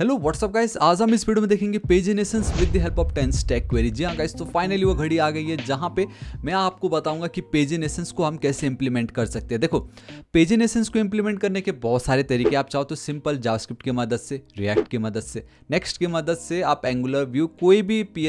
Hello what's up guys आज हम इस वीडियो में देखेंगे pagination with the help of TanStack query जी हाँ गाइस तो फाइनली वो घड़ी आ गई है जहाँ पे मैं आपको बताऊंगा कि पेजिनेशन को हम कैसे इंप्लीमेंट कर सकते हैं देखो पेजिनेशन को इंप्लीमेंट करने के बहुत सारे तरीके आप चाहो तो सिंपल जावास्क्रिप्ट की मदद से रिएक्ट की मदद से नेक्स्ट की मदद से आप एंगुलर व्यू कोई भी पी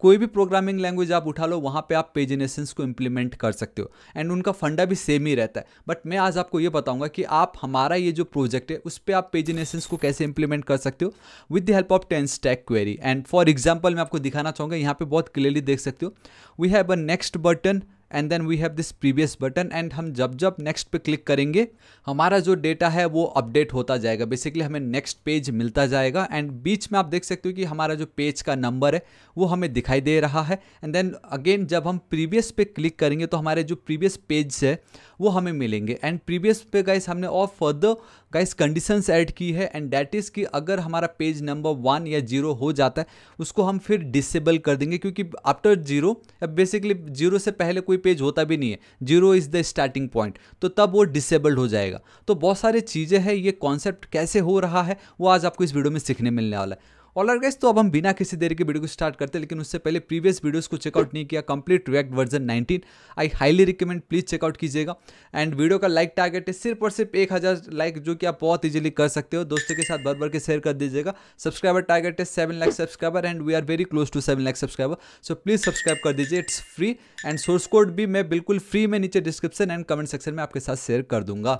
कोई भी प्रोग्रामिंग लैंग्वेज आप उठा लो वहाँ पे आप पेजिनेशंस को इम्प्लीमेंट कर सकते हो एंड उनका फंडा भी सेम ही रहता है बट मैं आज आपको ये बताऊंगा कि आप हमारा ये जो प्रोजेक्ट है उस पर आप पेजिनेशंस को कैसे इम्प्लीमेंट कर सकते हो with the help of TanStack query and for example मैं आपको दिखाना चाहूँगा यहाँ पर बहुत क्लियरली देख सकते हो we have a next button and then we have this previous button and हम जब जब नेक्स्ट पे क्लिक करेंगे हमारा जो डेटा है वो अपडेट होता जाएगा बेसिकली हमें नेक्स्ट पेज मिलता जाएगा एंड बीच में आप देख सकते हो कि हमारा जो पेज का नंबर है वो हमें दिखाई दे रहा है एंड देन अगेन जब हम प्रीवियस पे क्लिक करेंगे तो हमारे जो प्रीवियस पेज है वो हमें मिलेंगे एंड प्रीवियस पे गाइस हमने और फर्दर गाइस कंडीशंस ऐड की है एंड दैट इज़ कि अगर हमारा पेज नंबर वन या जीरो हो जाता है उसको हम फिर डिसेबल कर देंगे क्योंकि आफ्टर जीरो बेसिकली जीरो से पहले कोई पेज होता भी नहीं है zero is the starting point तो तब वो डिसेबल्ड हो जाएगा तो बहुत सारी चीज़ें हैं ये कॉन्सेप्ट कैसे हो रहा है वो आज आपको इस वीडियो में सीखने मिलने वाला है ऑलर गाइस तो अब हम बिना किसी देरी के वीडियो को स्टार्ट करते हैं लेकिन उससे पहले प्रीवियस वीडियोस को चेकआउट नहीं किया complete react version 19 I highly recommend please checkout कीजिएगा एंड वीडियो का लाइक टारगेट है सिर्फ और सिर्फ एक हज़ार लाइक जो कि आप बहुत ईजिली कर सकते हो दोस्तों के साथ भर भर के शेयर कर दीजिएगा सब्सक्राइबर टारगेट है seven lakh subscriber and we are very close to seven lakh subscriber so please subscribe कर दीजिए it's free and source code भी मैं बिल्कुल फ्री में नीचे डिस्क्रिप्शन एंड कमेंट सेक्शन में आपके साथ शेयर कर दूंगा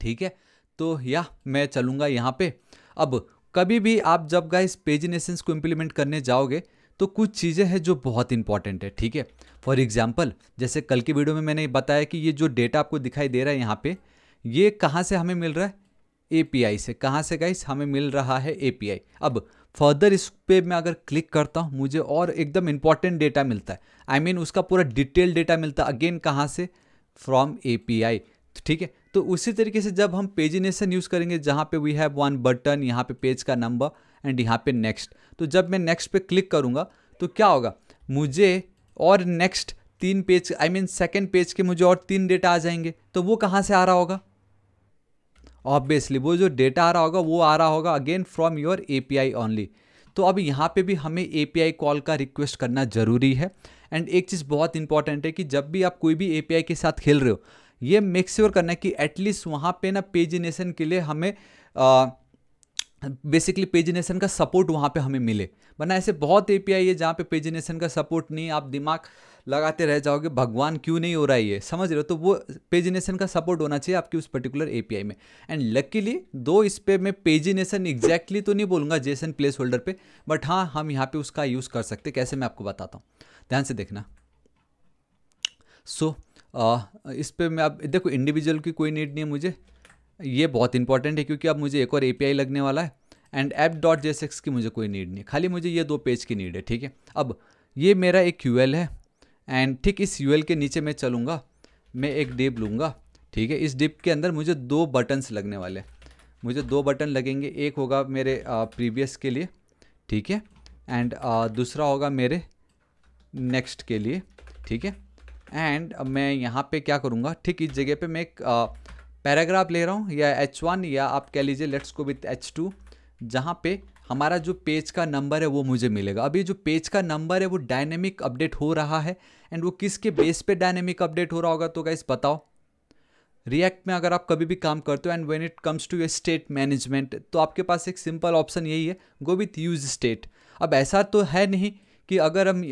ठीक है तो या मैं चलूंगा यहाँ पे अब कभी भी आप जब गाइस पेजिनेशंस को इम्प्लीमेंट करने जाओगे तो कुछ चीज़ें हैं जो बहुत इंपॉर्टेंट है ठीक है फॉर एग्जाम्पल जैसे कल की वीडियो में मैंने बताया कि ये जो डेटा आपको दिखाई दे रहा है यहाँ पे ये कहाँ से हमें मिल रहा है ए से कहाँ से गाइस हमें मिल रहा है ए अब फर्दर इस पर मैं अगर क्लिक करता हूँ मुझे और एकदम इंपॉर्टेंट डेटा मिलता है आई I मीन mean, उसका पूरा डिटेल डेटा मिलता है अगेन कहाँ से फ्रॉम ए ठीक है तो उसी तरीके से जब हम पेजिनेशन यूज़ करेंगे जहाँ पे वी हैव वन बटन यहाँ पे पेज का नंबर एंड यहाँ पे नेक्स्ट तो जब मैं नेक्स्ट पे क्लिक करूँगा तो क्या होगा मुझे और नेक्स्ट तीन page I mean second page के मुझे और तीन डेटा आ जाएंगे तो वो कहाँ से आ रहा होगा ऑब्वियसली वो जो डेटा आ रहा होगा वो आ रहा होगा again from your a only तो अब यहाँ पे भी हमें ए कॉल का रिक्वेस्ट करना ज़रूरी है एंड एक चीज़ बहुत इंपॉर्टेंट है कि जब भी आप कोई भी ए के साथ खेल रहे हो ये मेक श्योर sure करना है कि एटलीस्ट वहाँ पे ना पेजिनेशन के लिए हमें आ, बेसिकली पेजिनेशन का सपोर्ट वहाँ पे हमें मिले वरना ऐसे बहुत ए पी आई है जहाँ पे पेजिनेशन का सपोर्ट नहीं आप दिमाग लगाते रह जाओगे भगवान क्यों नहीं हो रहा है ये समझ रहे हो तो वो पेजिनेशन का सपोर्ट होना चाहिए आपकी उस पर्टिकुलर ए में एंड लकीली दो इस पर पे मैं पेजिनेशन एग्जैक्टली तो नहीं बोलूँगा जेसन प्लेस होल्डर पर बट हाँ हम यहाँ पर उसका यूज़ कर सकते कैसे मैं आपको बताता हूँ ध्यान से देखना सो so, आ, इस पर मैं आप देखो इंडिविजुअल की कोई नीड नहीं है मुझे ये बहुत इंपॉर्टेंट है क्योंकि अब मुझे एक और ए लगने वाला है एंड ऐप डॉट जे की मुझे कोई नीड नहीं है खाली मुझे ये दो पेज की नीड है ठीक है अब ये मेरा एक यू है एंड ठीक इस यू के नीचे मैं चलूँगा मैं एक डिप लूँगा ठीक है इस डिप के अंदर मुझे दो बटन्स लगने वाले हैं मुझे दो बटन लगेंगे एक होगा मेरे प्रीवियस के लिए ठीक है एंड दूसरा होगा मेरे नेक्स्ट के लिए ठीक है एंड uh, मैं यहाँ पे क्या करूँगा ठीक इस जगह पे मैं एक uh, पैराग्राफ ले रहा हूँ या एच वन या आप कह लीजिए let's go with H two जहाँ पे हमारा जो पेज का नंबर है वो मुझे मिलेगा अभी जो पेज का नंबर है वो डायनेमिक अपडेट हो रहा है एंड वो किसके बेस पे डायनेमिक अपडेट हो रहा होगा तो गाइस बताओ रिएक्ट में अगर आप कभी भी काम करते हो and when it comes to your state management तो आपके पास एक सिंपल ऑप्शन यही है गो विथ यूज स्टेट अब ऐसा तो है नहीं कि अगर हम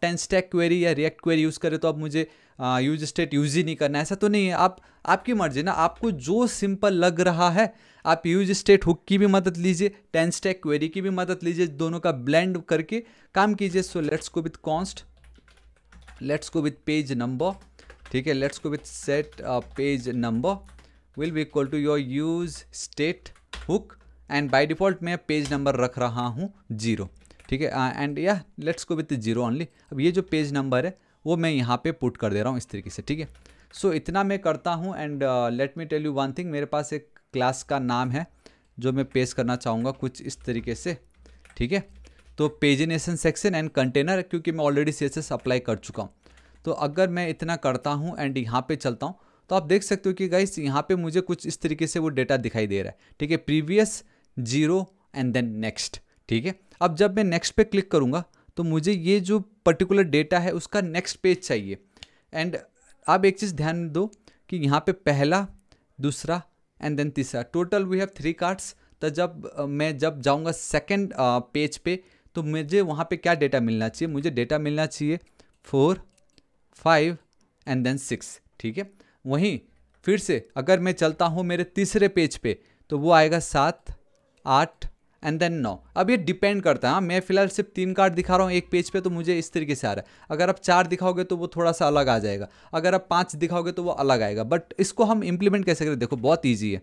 टेन स्टैक क्वेरी या रिएक्ट क्वेरी यूज़ करें तो अब मुझे यूज स्टेट यूज ही नहीं करना ऐसा तो नहीं है आप आपकी मर्जी ना आपको जो सिंपल लग रहा है आप यूज स्टेट हुक की भी मदद लीजिए टेन स्टैक क्वेरी की भी मदद लीजिए दोनों का ब्लेंड करके काम कीजिए so let's go with const let's go with page number ठीक है let's go with set page number will be equal to your use state hook and by default मैं पेज नंबर रख रहा हूँ जीरो ठीक है एंड या let's go with zero only अब ये जो पेज नंबर है वो मैं यहाँ पे पुट कर दे रहा हूँ इस तरीके से ठीक है सो इतना मैं करता हूँ and let me tell you one thing मेरे पास एक क्लास का नाम है जो मैं पेश करना चाहूँगा कुछ इस तरीके से ठीक है तो पेजिनेशन सेक्शन एंड कंटेनर क्योंकि मैं ऑलरेडी सी अप्लाई कर चुका हूँ तो अगर मैं इतना करता हूँ एंड यहाँ पे चलता हूँ तो आप देख सकते हो कि गाइस यहाँ पे मुझे कुछ इस तरीके से वो डेटा दिखाई दे रहा है ठीक है previous zero and then next ठीक है अब जब मैं नेक्स्ट पे क्लिक करूँगा तो मुझे ये जो पर्टिकुलर डेटा है उसका नेक्स्ट पेज चाहिए एंड आप एक चीज़ ध्यान दो कि यहाँ पे पहला दूसरा एंड देन तीसरा total we have three cards तो जब मैं जब जाऊँगा सेकेंड पेज पे तो मुझे वहाँ पे क्या डेटा मिलना चाहिए मुझे डेटा मिलना चाहिए four five and then six ठीक है वहीं फिर से अगर मैं चलता हूँ मेरे तीसरे पेज पे तो वो आएगा सात आठ एंड देन नौ अब ये डिपेंड करता है हाँ, मैं फिलहाल सिर्फ तीन कार्ड दिखा रहा हूँ एक पेज पे तो मुझे इस तरीके से आ रहा है अगर आप चार दिखाओगे तो वो थोड़ा सा अलग आ जाएगा अगर आप पाँच दिखाओगे तो वो अलग आएगा बट इसको हम इम्प्लीमेंट कैसे करें देखो बहुत ईजी है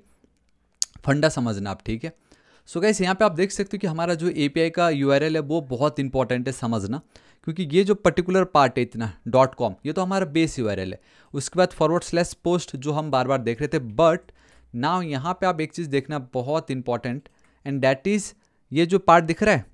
फंडा समझना आप ठीक है सो गैस यहाँ पे आप देख सकते हो कि हमारा जो ए का यू है वो बहुत इंपॉर्टेंट है समझना क्योंकि ये जो पर्टिकुलर पार्ट है इतना डॉट कॉम ये तो हमारा बेस यू है उसके बाद फॉरवर्ड स्लैश पोस्ट जो हम बार बार देख रहे थे बट नाव यहाँ पे आप एक चीज़ देखना बहुत इंपॉर्टेंट एंड दैट इज़ ये जो पार्ट दिख रहा है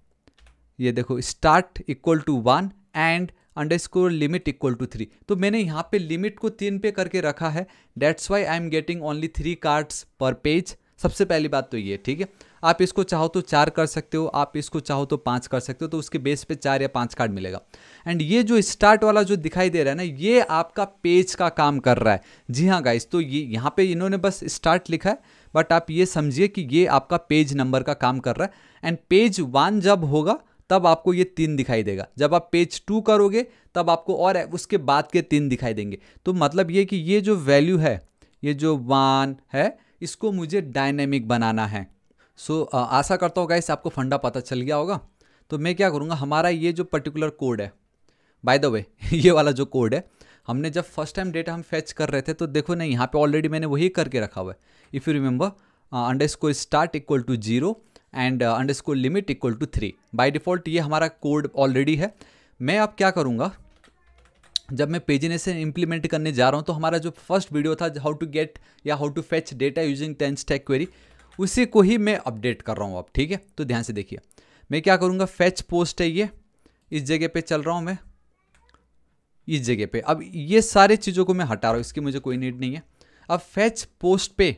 ये देखो start equal to one and underscore limit equal to three तो मैंने यहाँ पे लिमिट को तीन पे करके रखा है that's why I am getting only three cards per page सबसे पहली बात तो ये ठीक है आप इसको चाहो तो चार कर सकते हो आप इसको चाहो तो पाँच कर सकते हो तो उसके बेस पे चार या पाँच कार्ड मिलेगा एंड ये जो स्टार्ट वाला जो दिखाई दे रहा है ना ये आपका पेज का काम कर रहा है जी हाँ गाइस तो ये यहाँ पे इन्होंने बस स्टार्ट लिखा है बट आप ये समझिए कि ये आपका पेज नंबर का काम कर रहा है एंड पेज वन जब होगा तब आपको ये तीन दिखाई देगा जब आप पेज टू करोगे तब आपको और उसके बाद के तीन दिखाई देंगे तो मतलब ये कि ये जो वैल्यू है ये जो वन है इसको मुझे डायनेमिक बनाना है सो so, आशा करता हूँ गाइस आपको फंडा पता चल गया होगा तो मैं क्या करूँगा हमारा ये जो पर्टिकुलर कोड है बाय द वे ये वाला जो कोड है हमने जब फर्स्ट टाइम डेटा हम फैच कर रहे थे तो देखो नहीं यहाँ पे ऑलरेडी मैंने वही करके रखा हुआ है if you remember underscore start equal to zero and underscore limit equal to three by default ये हमारा कोड ऑलरेडी है मैं अब क्या करूँगा जब मैं पेजिनेशन इंप्लीमेंट करने जा रहा हूँ तो हमारा जो फर्स्ट वीडियो था हाउ टू गेट या how to fetch data using TanStack query उसी को ही मैं अपडेट कर रहा हूँ अब ठीक है तो ध्यान से देखिए मैं क्या करूँगा फैच पोस्ट है ये इस जगह पे चल रहा हूँ मैं इस जगह पे अब ये सारे चीज़ों को मैं हटा रहा हूँ इसकी मुझे कोई नीड नहीं है अब फैच पोस्ट पे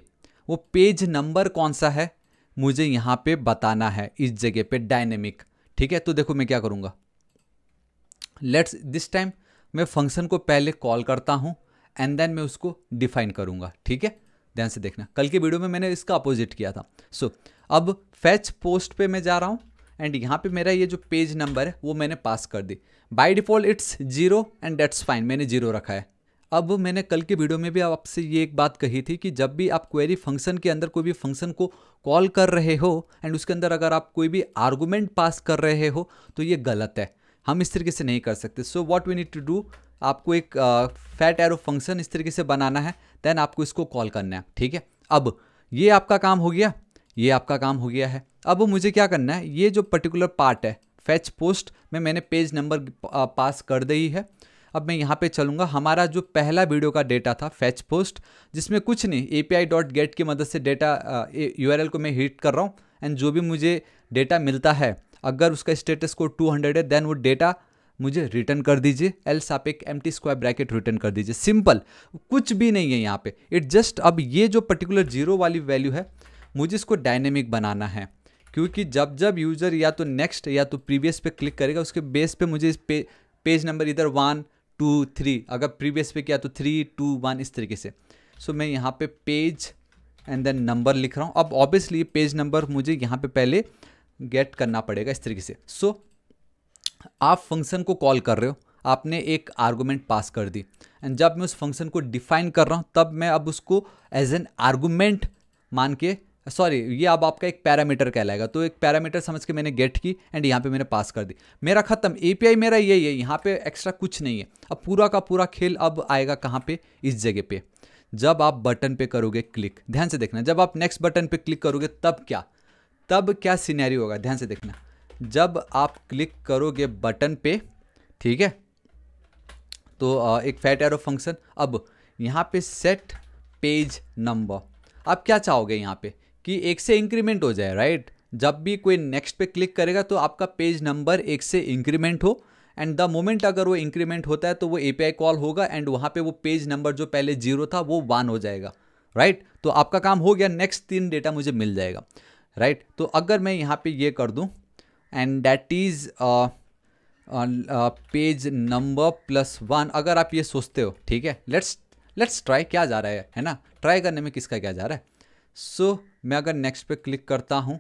वो पेज नंबर कौन सा है मुझे यहाँ पे बताना है इस जगह पे डायनेमिक ठीक है तो देखो मैं क्या करूँगा लेट्स दिस टाइम मैं फंक्शन को पहले कॉल करता हूँ एंड देन मैं उसको डिफाइन करूँगा ठीक है ध्यान से देखना कल के वीडियो में मैंने इसका अपोजिट किया था सो so, अब फैच पोस्ट पे मैं जा रहा हूँ एंड यहाँ पे मेरा ये जो पेज नंबर है वो मैंने पास कर दी by default it's zero and that's fine मैंने जीरो रखा है अब मैंने कल के वीडियो में भी आपसे ये एक बात कही थी कि जब भी आप क्वेरी फंक्शन के अंदर कोई भी फंक्शन को कॉल कर रहे हो एंड उसके अंदर अगर आप कोई भी आर्गूमेंट पास कर रहे हो तो ये गलत है हम इस तरीके से नहीं कर सकते so what we need to do आपको एक फैट एरो फंक्शन इस तरीके से बनाना है देन आपको इसको कॉल करना है ठीक है अब ये आपका काम हो गया ये आपका काम हो गया है अब मुझे क्या करना है ये जो पर्टिकुलर पार्ट है फैच पोस्ट में मैंने पेज नंबर पास कर दी है अब मैं यहाँ पे चलूँगा हमारा जो पहला वीडियो का डेटा था फैच पोस्ट जिसमें कुछ नहीं A P I dot get की मदद से डेटा यू आर एल को मैं हिट कर रहा हूँ एंड जो भी मुझे डेटा मिलता है अगर उसका स्टेटस को 200 है देन वो डेटा मुझे रिटर्न कर दीजिए एल्स आप एक empty square bracket return कर दीजिए सिंपल कुछ भी नहीं है यहाँ पे इट जस्ट अब ये जो पर्टिकुलर जीरो वाली वैल्यू है मुझे इसको डायनेमिक बनाना है क्योंकि जब जब यूज़र या तो नेक्स्ट या तो प्रीवियस पे क्लिक करेगा उसके बेस पे मुझे इस पे पेज नंबर इधर वन टू थ्री अगर प्रीवियस पे किया तो थ्री टू वन इस तरीके से सो so, मैं यहाँ पे पेज एंड देन नंबर लिख रहा हूँ अब ऑब्वियसली पेज नंबर मुझे यहाँ पे पहले गेट करना पड़ेगा इस तरीके से सो so, आप फंक्शन को कॉल कर रहे हो आपने एक आर्गूमेंट पास कर दी एंड जब मैं उस फंक्शन को डिफाइन कर रहा हूँ तब मैं अब उसको एज एन आर्गूमेंट मान के सॉरी ये अब आपका एक पैरामीटर कहलाएगा तो एक पैरामीटर समझ के मैंने गेट की एंड यहाँ पे मैंने पास कर दी मेरा ख़त्म एपीआई मेरा यही है यहाँ पे एक्स्ट्रा कुछ नहीं है अब पूरा का पूरा खेल अब आएगा कहाँ पे इस जगह पे जब आप बटन पे करोगे क्लिक ध्यान से देखना जब आप नेक्स्ट बटन पे क्लिक करोगे तब क्या तब क्या सीनैरी होगा ध्यान से देखना जब आप क्लिक करोगे बटन पे ठीक है तो एक फैट एरो फंक्शन अब यहाँ पे सेट पेज नंबर आप क्या चाहोगे यहाँ पे कि एक से इंक्रीमेंट हो जाए राइट जब भी कोई नेक्स्ट पे क्लिक करेगा तो आपका पेज नंबर एक से इंक्रीमेंट हो एंड द मोमेंट अगर वो इंक्रीमेंट होता है तो वो ए कॉल होगा एंड वहाँ पे वो पेज नंबर जो पहले जीरो था वो वन हो जाएगा राइट तो आपका काम हो गया नेक्स्ट तीन डेटा मुझे मिल जाएगा राइट तो अगर मैं यहाँ पे ये कर दूँ and that is page number plus one अगर आप ये सोचते हो ठीक है लेट्स लेट्स ट्राई क्या जा रहा है है ना ट्राई करने में किसका क्या जा रहा है सो so, मैं अगर नेक्स्ट पे क्लिक करता हूँ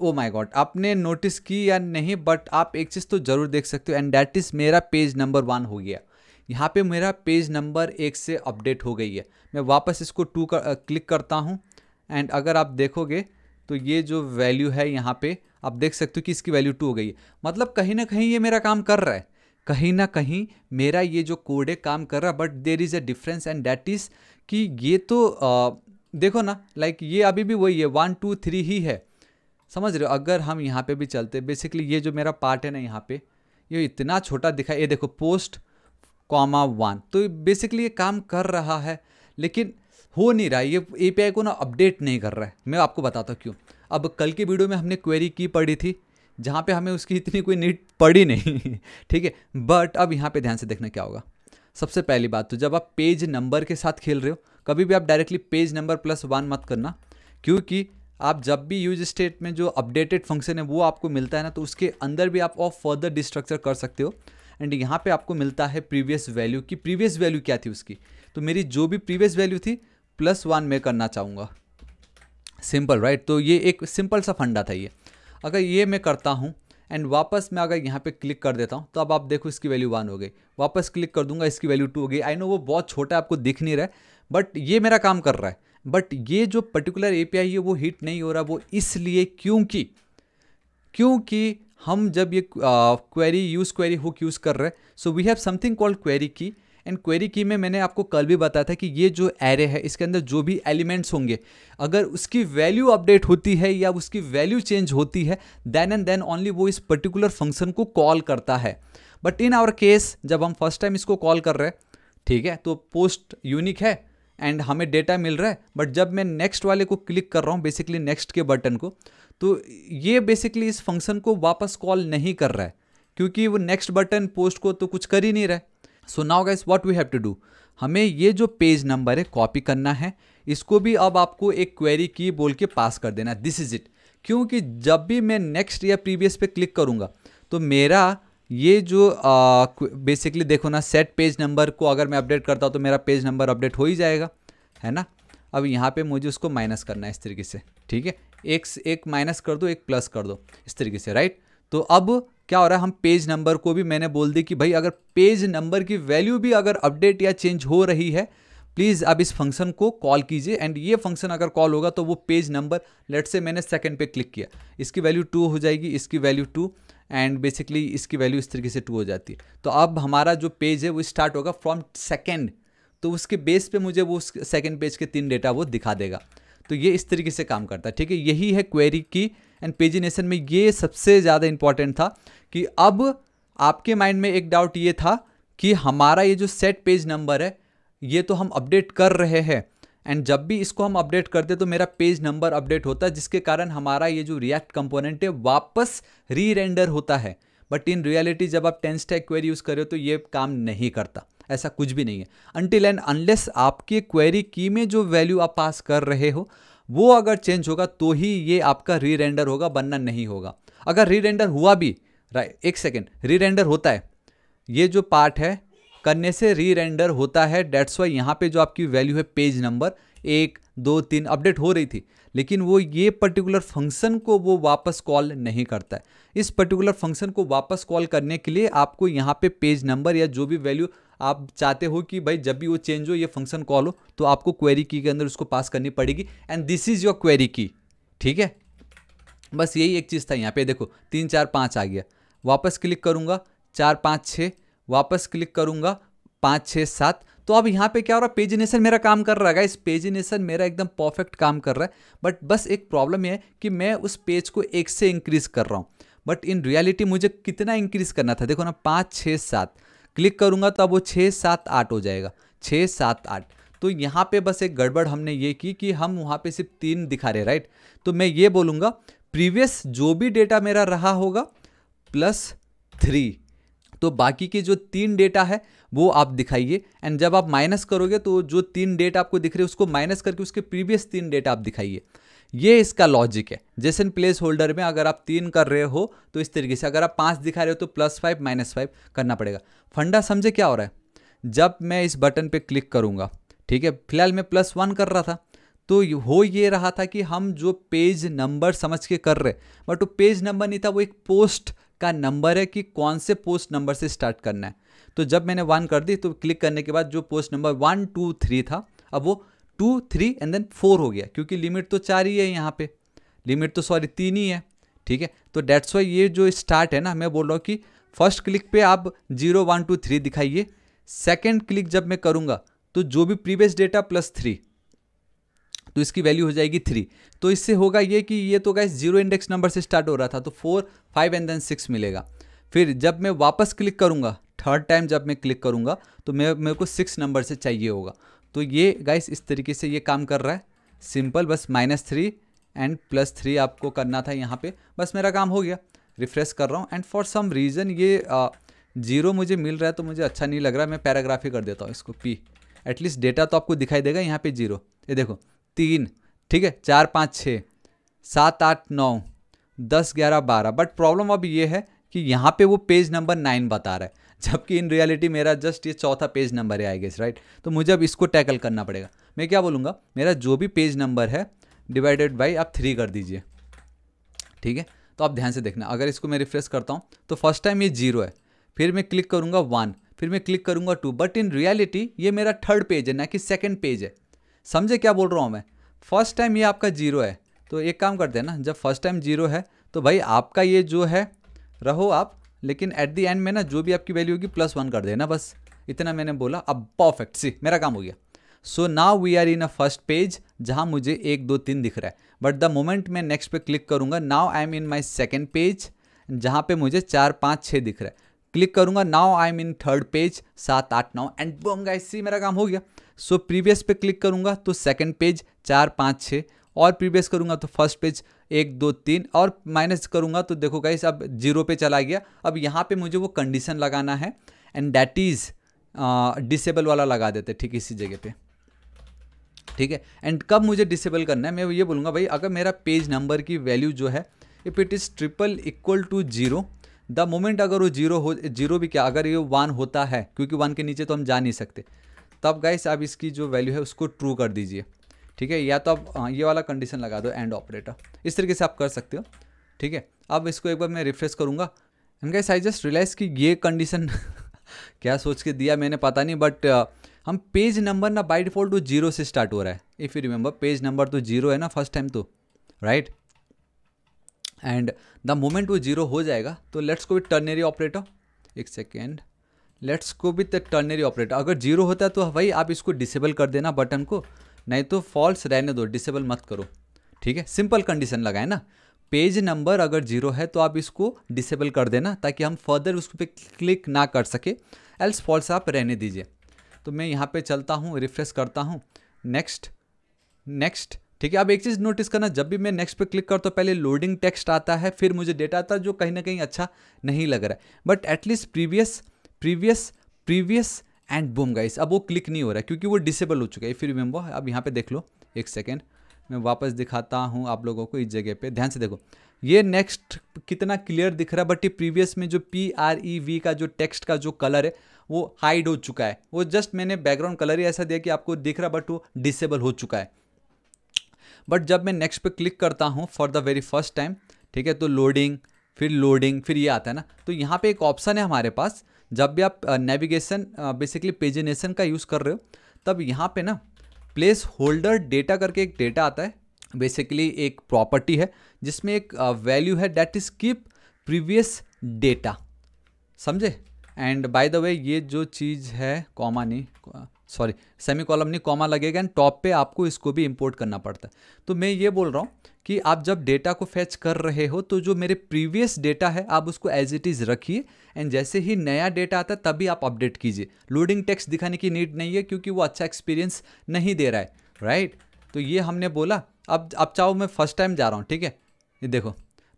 ओ माय गॉड आपने नोटिस की या नहीं बट आप एक चीज़ तो ज़रूर देख सकते हो एंड डैट इज़ मेरा पेज नंबर वन हो गया यहाँ पे मेरा पेज नंबर एक से अपडेट हो गई है मैं वापस इसको टू कर क्लिक करता हूँ एंड अगर आप देखोगे तो ये जो वैल्यू है यहाँ पे आप देख सकते हो कि इसकी वैल्यू टू हो गई है मतलब कहीं ना कहीं ये मेरा काम कर रहा है कहीं ना कहीं मेरा ये जो कोड है काम कर रहा है but there is a difference and that is कि ये तो आ, देखो ना लाइक ये अभी भी वही है वन टू थ्री ही है समझ रहे हो अगर हम यहाँ पे भी चलते बेसिकली ये जो मेरा पार्ट है ना यहाँ पे ये इतना छोटा दिखा ये देखो पोस्ट कॉमा वन तो बेसिकली ये काम कर रहा है लेकिन हो नहीं रहा है ये ए को ना अपडेट नहीं कर रहा है मैं आपको बताता हूँ क्यों अब कल की वीडियो में हमने क्वेरी की पड़ी थी जहाँ पे हमें उसकी इतनी कोई नीड पड़ी नहीं ठीक है बट अब यहाँ पे ध्यान से देखना क्या होगा सबसे पहली बात तो जब आप पेज नंबर के साथ खेल रहे हो कभी भी आप directly page number plus one मत करना क्योंकि आप जब भी यूज स्टेट में जो अपडेटेड फंक्शन है वो आपको मिलता है ना तो उसके अंदर भी आप और फर्दर डिस्ट्रक्चर कर सकते हो एंड यहाँ पे आपको मिलता है प्रीवियस वैल्यू की प्रीवियस वैल्यू क्या थी उसकी तो मेरी जो भी प्रीवियस वैल्यू थी प्लस वन में करना चाहूँगा सिंपल राइट तो ये एक सिंपल सा फंडा था ये अगर ये मैं करता हूँ एंड वापस मैं अगर यहाँ पे क्लिक कर देता हूँ तो अब आप देखो इसकी वैल्यू वन हो गई वापस क्लिक कर दूंगा इसकी वैल्यू टू हो गई आई नो वो बहुत छोटा है आपको दिख नहीं रहा है बट ये मेरा काम कर रहा है बट ये जो पर्टिकुलर ए है वो हिट नहीं हो रहा वो इसलिए क्योंकि क्योंकि हम जब ये query use query hook use कर रहे हैं so we have something called query key and query की में मैंने आपको कल भी बताया था कि ये जो एरे है इसके अंदर जो भी एलिमेंट्स होंगे अगर उसकी वैल्यू अपडेट होती है या उसकी वैल्यू चेंज होती है देन एंड देन ओनली वो इस पर्टिकुलर फंक्शन को कॉल करता है बट इन आवर केस जब हम फर्स्ट टाइम इसको कॉल कर रहे हैं ठीक है तो पोस्ट यूनिक है एंड हमें डेटा मिल रहा है बट जब मैं नेक्स्ट वाले को क्लिक कर रहा हूँ बेसिकली नेक्स्ट के बटन को तो ये बेसिकली इस फंक्शन को वापस कॉल नहीं कर रहा है क्योंकि वो नेक्स्ट बटन पोस्ट को तो कुछ कर ही नहीं रहा है so now guys what we have to do हमें ये जो पेज नंबर है कॉपी करना है इसको भी अब आपको एक क्वेरी की बोल के पास कर देना दिस इज़ इट क्योंकि जब भी मैं नेक्स्ट या प्रीवियस पे क्लिक करूँगा तो मेरा ये जो बेसिकली देखो ना सेट पेज नंबर को अगर मैं अपडेट करता हूँ तो मेरा पेज नंबर अपडेट हो ही जाएगा है ना अब यहाँ पे मुझे उसको माइनस करना है इस तरीके से ठीक है एक एक माइनस कर दो एक प्लस कर दो इस तरीके से राइट तो अब क्या हो रहा है हम पेज नंबर को भी मैंने बोल दी कि भाई अगर पेज नंबर की वैल्यू भी अगर अपडेट या चेंज हो रही है प्लीज़ आप इस फंक्शन को कॉल कीजिए एंड ये फंक्शन अगर कॉल होगा तो वो पेज नंबर लेट से मैंने सेकेंड पे क्लिक किया इसकी वैल्यू टू हो जाएगी इसकी वैल्यू टू एंड बेसिकली इसकी वैल्यू इस तरीके से टू हो जाती है तो अब हमारा जो पेज है वो स्टार्ट होगा फ्रॉम सेकेंड तो उसके बेस पे मुझे वो सेकेंड पेज के तीन डेटा वो दिखा देगा तो ये इस तरीके से काम करता है ठीक है यही है क्वेरी की एंड पेजिनेशन में ये सबसे ज़्यादा इंपॉर्टेंट था कि अब आपके माइंड में एक डाउट ये था कि हमारा ये जो सेट पेज नंबर है ये तो हम अपडेट कर रहे हैं एंड जब भी इसको हम अपडेट करते तो मेरा पेज नंबर अपडेट होता है जिसके कारण हमारा ये जो रिएक्ट कंपोनेंट है वापस री रेंडर होता है बट इन रियलिटी जब आप टेन स्टैक क्वेरी यूज़ करें तो ये काम नहीं करता ऐसा कुछ भी नहीं है अनटिल एंड अनलेस आपकी क्वेरी की में जो वैल्यू आप पास कर रहे हो वो अगर चेंज होगा तो ही ये आपका री रेंडर होगा बनना नहीं होगा अगर री रेंडर हुआ भी राइट एक सेकेंड री रेंडर होता है ये जो पार्ट है करने से री रेंडर होता है डेट्स वाई यहाँ पे जो आपकी वैल्यू है पेज नंबर एक दो तीन अपडेट हो रही थी लेकिन वो ये पर्टिकुलर फंक्शन को वो वापस कॉल नहीं करता है इस पर्टिकुलर फंक्शन को वापस कॉल करने के लिए आपको यहाँ पे पेज नंबर या जो भी वैल्यू आप चाहते हो कि भाई जब भी वो चेंज हो ये फंक्शन कॉल हो तो आपको क्वेरी की के अंदर उसको पास करनी पड़ेगी and this is your query की ठीक है बस यही एक चीज़ था यहाँ पे देखो तीन चार पाँच आ गया वापस क्लिक करूँगा चार पाँच छः वापस क्लिक करूँगा पाँच छः सात तो अब यहाँ पे क्या हो रहा है पेजिनेशन मेरा काम कर रहा है इस पेजिनेशन मेरा एकदम परफेक्ट काम कर रहा है बट बस एक प्रॉब्लम यह है कि मैं उस पेज को एक से इंक्रीज़ कर रहा हूँ बट इन रियलिटी मुझे कितना इंक्रीज़ करना था देखो ना पाँच छः सात क्लिक करूँगा तो अब वो छः सात आठ हो जाएगा छः सात आठ तो यहाँ पे बस एक गड़बड़ हमने ये की कि हम वहाँ पे सिर्फ तीन दिखा रहे राइट तो मैं ये बोलूँगा प्रीवियस जो भी डेटा मेरा रहा होगा प्लस थ्री तो बाकी के जो तीन डेटा है वो आप दिखाइए एंड जब आप माइनस करोगे तो जो तीन डेट आपको दिख रहे उसको माइनस करके उसके प्रीवियस तीन डेट आप दिखाइए ये इसका लॉजिक है जैसे प्लेस होल्डर में अगर आप तीन कर रहे हो तो इस तरीके से अगर आप पाँच दिखा रहे हो तो प्लस फाइव माइनस फाइव करना पड़ेगा फंडा समझे क्या हो रहा है जब मैं इस बटन पर क्लिक करूँगा ठीक है फिलहाल मैं प्लस वन कर रहा था तो हो ये रहा था कि हम जो पेज नंबर समझ के कर रहे बट वो पेज नंबर नहीं था वो एक पोस्ट का नंबर है कि कौन से पोस्ट नंबर से स्टार्ट करना है तो जब मैंने वन कर दी तो क्लिक करने के बाद जो post number one two three था अब वो two three and then four हो गया क्योंकि लिमिट तो चार ही है यहाँ पे लिमिट तो सॉरी तीन ही है ठीक है तो डेट्स वाई ये जो स्टार्ट है ना मैं बोल रहा हूँ कि फर्स्ट क्लिक पे आप जीरो वन टू थ्री दिखाइए सेकेंड क्लिक जब मैं करूँगा तो जो भी प्रीवियस डेटा प्लस थ्री तो इसकी वैल्यू हो जाएगी थ्री तो इससे होगा ये कि ये तो गैस जीरो इंडेक्स नंबर से स्टार्ट हो रहा था तो four five and then six मिलेगा फिर जब मैं वापस क्लिक करूँगा थर्ड टाइम जब मैं क्लिक करूँगा तो मैं मेरे को सिक्स नंबर से चाहिए होगा तो ये गाइस इस तरीके से ये काम कर रहा है सिंपल बस minus three and plus three आपको करना था यहाँ पे बस मेरा काम हो गया रिफ्रेश कर रहा हूँ एंड फॉर सम रीज़न ये जीरो मुझे मिल रहा है तो मुझे अच्छा नहीं लग रहा मैं पैराग्राफी कर देता हूँ इसको पी एटलीस्ट डेटा तो आपको दिखाई देगा यहाँ पे जीरो ये देखो तीन ठीक है चार पाँच छः सात आठ नौ दस ग्यारह बारह बट प्रॉब्लम अब ये है कि यहाँ पे वो पेज नंबर नाइन बता रहा है जबकि इन रियलिटी मेरा जस्ट ये चौथा पेज नंबर है आई गेस राइट तो मुझे अब इसको टैकल करना पड़ेगा मैं क्या बोलूँगा मेरा जो भी पेज नंबर है डिवाइडेड बाई आप थ्री कर दीजिए ठीक है तो आप ध्यान से देखना अगर इसको मैं रिफ्रेश करता हूँ तो फर्स्ट टाइम ये जीरो है फिर मैं क्लिक करूँगा वन फिर मैं क्लिक करूँगा टू बट इन रियलिटी ये मेरा थर्ड पेज है ना कि सेकेंड पेज है समझे क्या बोल रहा हूँ मैं फर्स्ट टाइम ये आपका जीरो है तो एक काम करते हैं ना जब फर्स्ट टाइम जीरो है तो भाई आपका ये जो है रहो आप लेकिन एट द एंड में ना जो भी आपकी वैल्यू होगी प्लस वन कर देना बस इतना मैंने बोला अब परफेक्ट सी मेरा काम हो गया so now we are in a first page जहाँ मुझे एक दो तीन दिख रहा है बट द मोमेंट मैं नेक्स्ट पे क्लिक करूँगा now I am in my second page जहाँ पे मुझे चार पाँच छः दिख रहा है क्लिक करूंगा now I am in third page सात आठ नौ एंड बोम गाइस सी मेरा काम हो गया सो so, प्रीवियस पे क्लिक करूंगा तो सेकंड पेज चार पाँच छः और प्रीवियस करूंगा तो फर्स्ट पेज एक दो तीन और माइनस करूंगा तो देखो गाइस अब जीरो पे चला गया अब यहाँ पे मुझे वो कंडीशन लगाना है एंड डैट इज़ डिसेबल वाला लगा देते ठीक इसी जगह पर ठीक है एंड कब मुझे डिसेबल करना है मैं ये बोलूँगा भाई अगर मेरा पेज नंबर की वैल्यू जो है if it is triple equal to zero the moment अगर वो जीरो हो जीरो भी क्या अगर ये वन होता है क्योंकि वन के नीचे तो हम जा नहीं सकते तब गाइस आप इसकी जो वैल्यू है उसको ट्रू कर दीजिए ठीक है या तो आप हाँ, ये वाला कंडीशन लगा दो एंड ऑपरेटर इस तरीके से आप कर सकते हो ठीक है अब इसको एक बार मैं रिफ्रेश करूँगा and guys I just realize कि ये कंडीशन क्या सोच के दिया मैंने पता नहीं बट हम पेज नंबर ना बाई डिफॉल्ट वो जीरो से स्टार्ट हो रहा है if you remember page number तो जीरो है ना फर्स्ट टाइम तो right right? And the moment वो जीरो हो जाएगा तो लेट्स को भी टर्नरी ऑपरेटर एक सेकेंड लेट्स को भी टर्नरी ऑपरेटर अगर जीरो होता है तो भाई आप इसको डिसेबल कर देना बटन को नहीं तो फॉल्स रहने दो डिसेबल मत करो ठीक है सिंपल कंडीशन लगाए ना पेज नंबर अगर जीरो है तो आप इसको डिसेबल कर देना ताकि हम फर्दर उस पर क्लिक ना कर सके एल्स फॉल्स आप रहने दीजिए तो मैं यहाँ पे चलता हूँ रिफ्रेश करता हूँ नेक्स्ट नेक्स्ट ठीक है अब एक चीज़ नोटिस करना जब भी मैं नेक्स्ट पे क्लिक करता तो पहले लोडिंग टेक्स्ट आता है फिर मुझे डेटा आता है जो कहीं ना कहीं अच्छा नहीं लग रहा है but at least previous previous previous and boom guys अब वो क्लिक नहीं हो रहा है क्योंकि वो डिसेबल हो चुका है फिर रिमेम्बर अब यहाँ पे देख लो एक सेकेंड मैं वापस दिखाता हूँ आप लोगों को इस जगह पे ध्यान से देखो ये नेक्स्ट कितना क्लियर दिख रहा है बट ये प्रीवियस में जो पी आर ई वी का जो टेक्स्ट का जो कलर है वो हाइड हो चुका है वो जस्ट मैंने बैकग्राउंड कलर ही ऐसा दिया कि आपको दिख रहा बट वो डिसेबल हो चुका है बट जब मैं नेक्स्ट पे क्लिक करता हूँ for the very first time ठीक है तो लोडिंग फिर लोडिंग फिर ये आता है ना तो यहाँ पे एक ऑप्शन है हमारे पास जब भी आप नेविगेशन बेसिकली पेजिनेशन का यूज़ कर रहे हो तब यहाँ पे ना प्लेस होल्डर डेटा करके एक डेटा आता है बेसिकली एक प्रॉपर्टी है जिसमें एक वैल्यू है that is keep previous data समझे एंड बाय द वे ये जो चीज़ है कॉमा नहीं सॉरी सेमी कॉलम नहीं कॉमा लगेगा एंड टॉप पे आपको इसको भी इंपोर्ट करना पड़ता है तो मैं ये बोल रहा हूँ कि आप जब डेटा को फेच कर रहे हो तो जो मेरे प्रीवियस डेटा है आप उसको एज इट इज़ रखिए एंड जैसे ही नया डेटा आता है तभी आप अपडेट कीजिए लोडिंग टेक्स दिखाने की नीड नहीं है क्योंकि वो अच्छा एक्सपीरियंस नहीं दे रहा है राइट right? तो ये हमने बोला अब अब चाहो मैं फर्स्ट टाइम जा रहा हूँ ठीक है ये देखो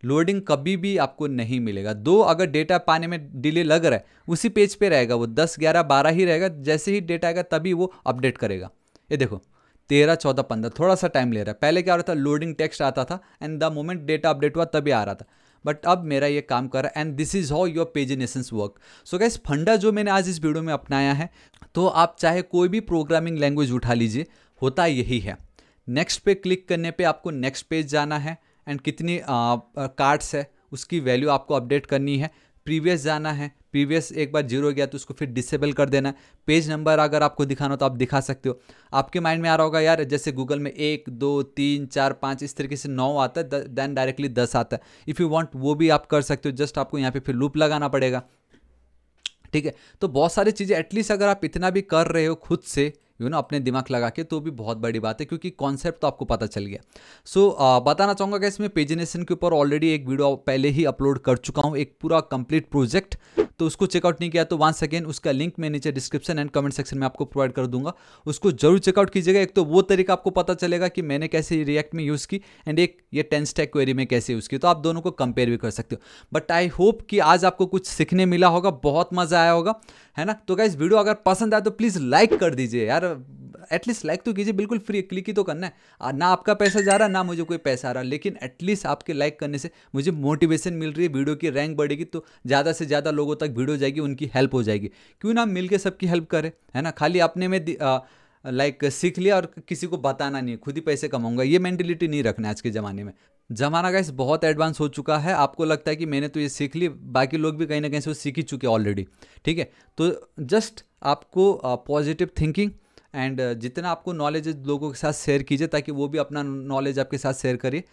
लोडिंग कभी भी आपको नहीं मिलेगा दो अगर डेटा पाने में डिले लग रहा है उसी पेज पे रहेगा वो दस ग्यारह बारह ही रहेगा जैसे ही डेटा आएगा तभी वो अपडेट करेगा ये देखो तेरह चौदह पंद्रह थोड़ा सा टाइम ले रहा है पहले क्या हो रहा था लोडिंग टेक्स्ट आता था and the moment data update हुआ तभी आ रहा था बट अब मेरा ये काम कर रहा है and this is how your paginations work so guys फंडा जो मैंने आज इस वीडियो में अपनाया है तो आप चाहे कोई भी प्रोग्रामिंग लैंग्वेज उठा लीजिए होता यही है नेक्स्ट पे क्लिक करने पे आपको नेक्स्ट पेज जाना है एंड कितनी कार्ड्स है उसकी वैल्यू आपको अपडेट करनी है प्रीवियस जाना है प्रीवियस एक बार जीरो गया तो उसको फिर डिसेबल कर देना है पेज नंबर अगर आपको दिखाना हो तो आप दिखा सकते हो आपके माइंड में आ रहा होगा यार जैसे गूगल में एक दो तीन चार पाँच इस तरीके से नौ आता है देन डायरेक्टली दस आता है इफ़ यू वांट वो भी आप कर सकते हो जस्ट आपको यहाँ पे फिर लूप लगाना पड़ेगा ठीक है तो बहुत सारी चीज़ें एटलीस्ट अगर आप इतना भी कर रहे हो खुद से यू नो अपने दिमाग लगा के तो भी बहुत बड़ी बात है क्योंकि कॉन्सेप्ट तो आपको पता चल गया सो so, बताना चाहूँगा कि इसमें पेजिनेशन के ऊपर ऑलरेडी एक वीडियो पहले ही अपलोड कर चुका हूँ एक पूरा कंप्लीट प्रोजेक्ट तो उसको चेकआउट नहीं किया तो वंस अगेन उसका लिंक मैं नीचे डिस्क्रिप्शन एंड कमेंट सेक्शन में आपको प्रोवाइड कर दूंगा उसको जरूर चेकआउट कीजिएगा एक तो वो तरीका आपको पता चलेगा कि मैंने कैसे रिएक्ट में यूज़ की एंड एक ये टेंस टेक क्वेरी में कैसे यूज़ की तो आप दोनों को कंपेयर भी कर सकते हो बट आई होप कि आज आपको कुछ सीखने मिला होगा बहुत मज़ा आया होगा है ना तो क्या वीडियो अगर पसंद आए तो प्लीज़ लाइक कर दीजिए यार एटलीस्ट लाइक तो कीजिए बिल्कुल फ्री क्लिक ही तो करना है ना आपका पैसा जा रहा ना मुझे कोई पैसा आ रहा लेकिन एटलीस्ट आपके लाइक करने से मुझे मोटिवेशन मिल रही है वीडियो की रैंक बढ़ेगी तो ज़्यादा से ज़्यादा लोगों तक वीडियो जाएगी उनकी हेल्प हो जाएगी क्यों ना मिलकर सबकी हेल्प करें है ना खाली अपने में लाइक सीख लिया और किसी को बताना नहीं खुद ही पैसे कमाऊंगा ये मैंटेलिटी नहीं रखना आज के ज़माने में ज़माना का इस बहुत एडवांस हो चुका है आपको लगता है कि मैंने तो ये सीख ली बाकी लोग भी कहीं ना कहीं से वो सीख ही चुके ऑलरेडी ठीक है तो जस्ट आपको पॉजिटिव थिंकिंग एंड uh, जितना आपको नॉलेज लोगों के साथ शेयर कीजिए ताकि वो भी अपना नॉलेज आपके साथ शेयर करे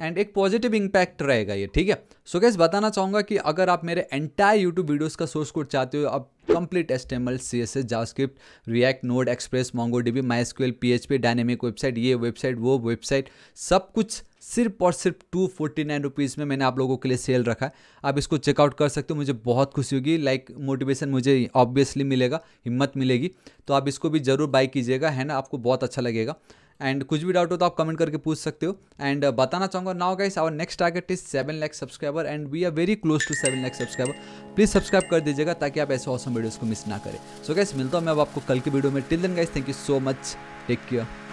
एंड एक पॉजिटिव इम्पैक्ट रहेगा ये ठीक है सो गैस बताना चाहूँगा कि अगर आप मेरे एंटायर यूट्यूब वीडियोस का सोर्स कोड चाहते हो आप complete S T L C S S JavaScript React Node Express Mongo D B my S Q P H P dynamic website ये वेबसाइट वो वेबसाइट सब कुछ सिर्फ और सिर्फ टू फोर्टी नाइन रुपीज़ में मैंने आप लोगों के लिए सेल रखा है आप इसको चेकआउट कर सकते हो मुझे बहुत खुशी होगी लाइक मोटिवेशन मुझे ऑब्वियसली मिलेगा हिम्मत मिलेगी तो आप इसको भी ज़रूर बाई कीजिएगा है ना आपको बहुत अच्छा लगेगा एंड कुछ भी डाउट हो तो आप कमेंट करके पूछ सकते हो एंड uh, बताना चाहूँगा now guys our next target is seven lakh subscriber and we are very close to seven lakh subscriber please subscribe कर दीजिएगा ताकि आप ऐसे औसम वीडियोस को मिस ना करें सो so गाइस मिलता हूँ मैं अब आपको कल की वीडियो में till then guys thank you so much take care